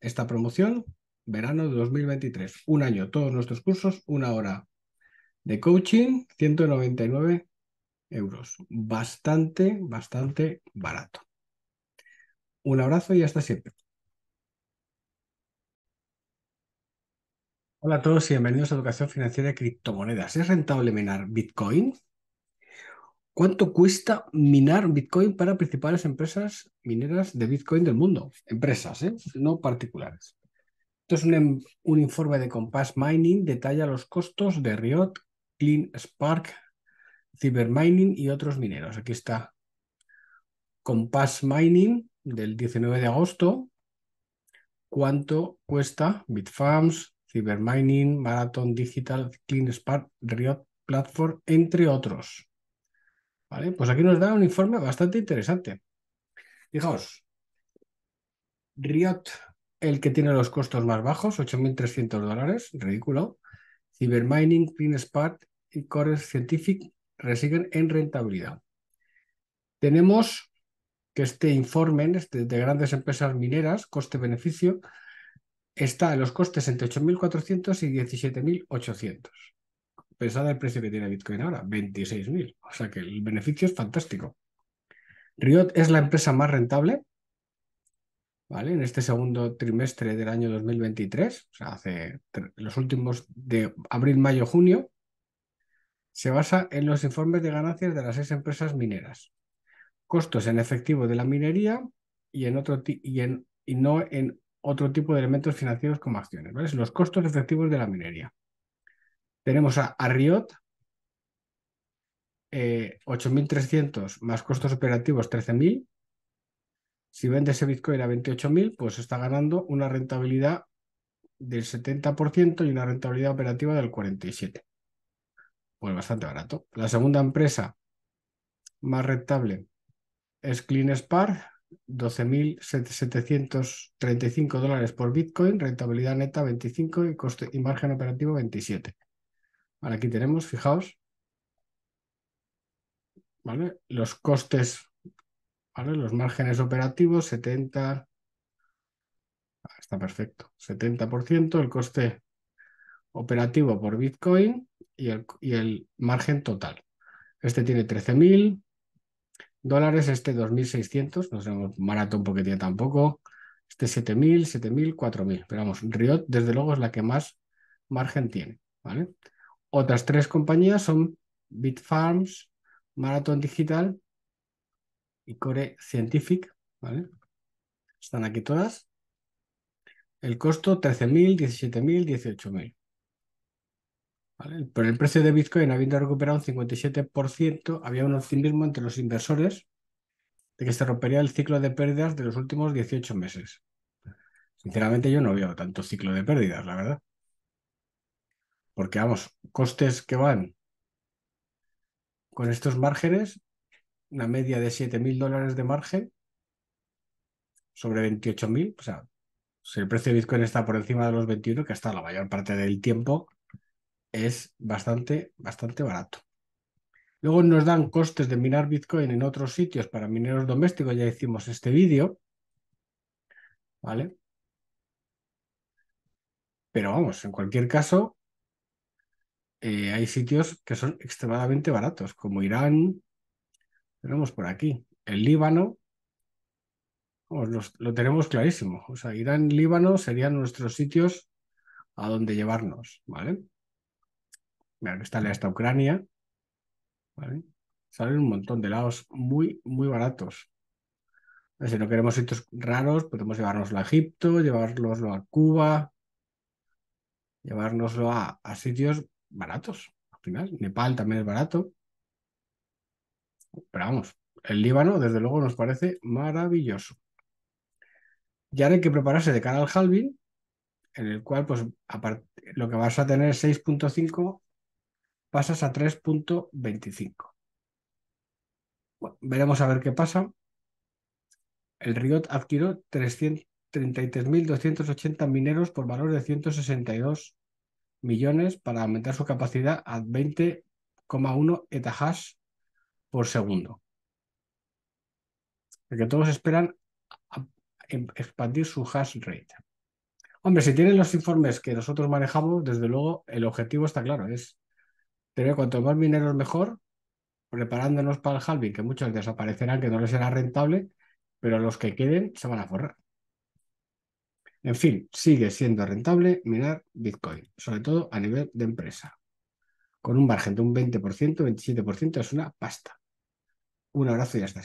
esta promoción, verano de 2023. Un año, todos nuestros cursos, una hora de coaching, 199 euros. Bastante, bastante barato. Un abrazo y hasta siempre. Hola a todos y bienvenidos a Educación Financiera de Criptomonedas. ¿Es rentable minar Bitcoin? ¿Cuánto cuesta minar Bitcoin para principales empresas mineras de Bitcoin del mundo? Empresas, ¿eh? no particulares. Entonces, un, em, un informe de Compass Mining detalla los costos de Riot, Clean Spark, Cybermining y otros mineros. Aquí está Compass Mining del 19 de agosto. ¿Cuánto cuesta Bitfarms, Cybermining, Marathon Digital, Clean Spark, Riot Platform, entre otros? Pues aquí nos da un informe bastante interesante. Fijaos, Riot, el que tiene los costos más bajos, 8.300 dólares, ridículo. Cybermining, Spark y Core Scientific resiguen en rentabilidad. Tenemos que este informe este, de grandes empresas mineras, coste-beneficio, está en los costes entre 8.400 y 17.800. Pensad el precio que tiene Bitcoin ahora, 26.000. O sea que el beneficio es fantástico. Riot es la empresa más rentable, ¿vale? En este segundo trimestre del año 2023, o sea, hace los últimos de abril, mayo, junio, se basa en los informes de ganancias de las seis empresas mineras, costos en efectivo de la minería y, en otro y, en, y no en otro tipo de elementos financieros como acciones, ¿vale? Los costos efectivos de la minería. Tenemos a, Riot, 8.300 eh, más costos operativos 13.000. Si vende ese Bitcoin a 28.000, pues está ganando una rentabilidad del 70% y una rentabilidad operativa del 47%. Pues bastante barato. La segunda empresa más rentable es CleanSpark, 12.735 dólares por Bitcoin, rentabilidad neta 25 y, y margen operativo 27 aquí tenemos, fijaos, ¿vale? Los costes, ¿vale? Los márgenes operativos, 70, ah, está perfecto, 70%, el coste operativo por Bitcoin y el, margen total. Este tiene 13.000 dólares, este 2.600, no sé, maratón porque tiene tampoco, este 7.000, 7.000, 4.000. Pero vamos, Riot desde luego es la que más margen tiene, ¿vale? Otras tres compañías son Bitfarms, Marathon Digital y Core Scientific. ¿vale? Están aquí todas. El costo 13.000, 17.000, 18.000. ¿Vale? Pero el precio de Bitcoin, habiendo recuperado un 57%, había un optimismo entre los inversores de que se rompería el ciclo de pérdidas de los últimos 18 meses. Sinceramente yo no veo tanto ciclo de pérdidas, la verdad. Porque vamos, costes que van con estos márgenes, una media de 7.000 dólares de margen sobre 28.000, o sea, si el precio de Bitcoin está por encima de los 21, que hasta la mayor parte del tiempo es bastante, bastante barato. Luego nos dan costes de minar Bitcoin en otros sitios para mineros domésticos, ya hicimos este vídeo, ¿vale? Pero vamos, en cualquier caso, eh, hay sitios que son extremadamente baratos, como Irán, tenemos por aquí, el Líbano, lo tenemos clarísimo. O sea, Irán, Líbano serían nuestros sitios a donde llevarnos, ¿vale? Mira, está hasta Ucrania, Salen un montón de lados muy, muy baratos. Si no queremos sitios raros, podemos llevárnoslo a Egipto, llevárnoslo a Cuba, llevárnoslo a, a sitios baratos. Al final, Nepal también es barato. Pero vamos, el Líbano, desde luego, nos parece maravilloso. Y ahora hay que prepararse de cara al en el cual, pues, lo que vas a tener es 6.5, pasas a 3.25. veremos a ver qué pasa. El Riot adquirió 333.280 mineros por valor de 162 millones para aumentar su capacidad a 20,1 etahash por segundo. Porque todos esperan em, expandir su hash rate. Hombre, si tienen los informes que nosotros manejamos, desde luego el objetivo está claro, es tener cuanto más mineros mejor, preparándonos para el halving, que muchos desaparecerán, que no les será rentable, pero los que queden se van a forrar. En fin, sigue siendo rentable minar Bitcoin, sobre todo a nivel de empresa. Con un margen de un 20%, 27% es una pasta. Un abrazo y hasta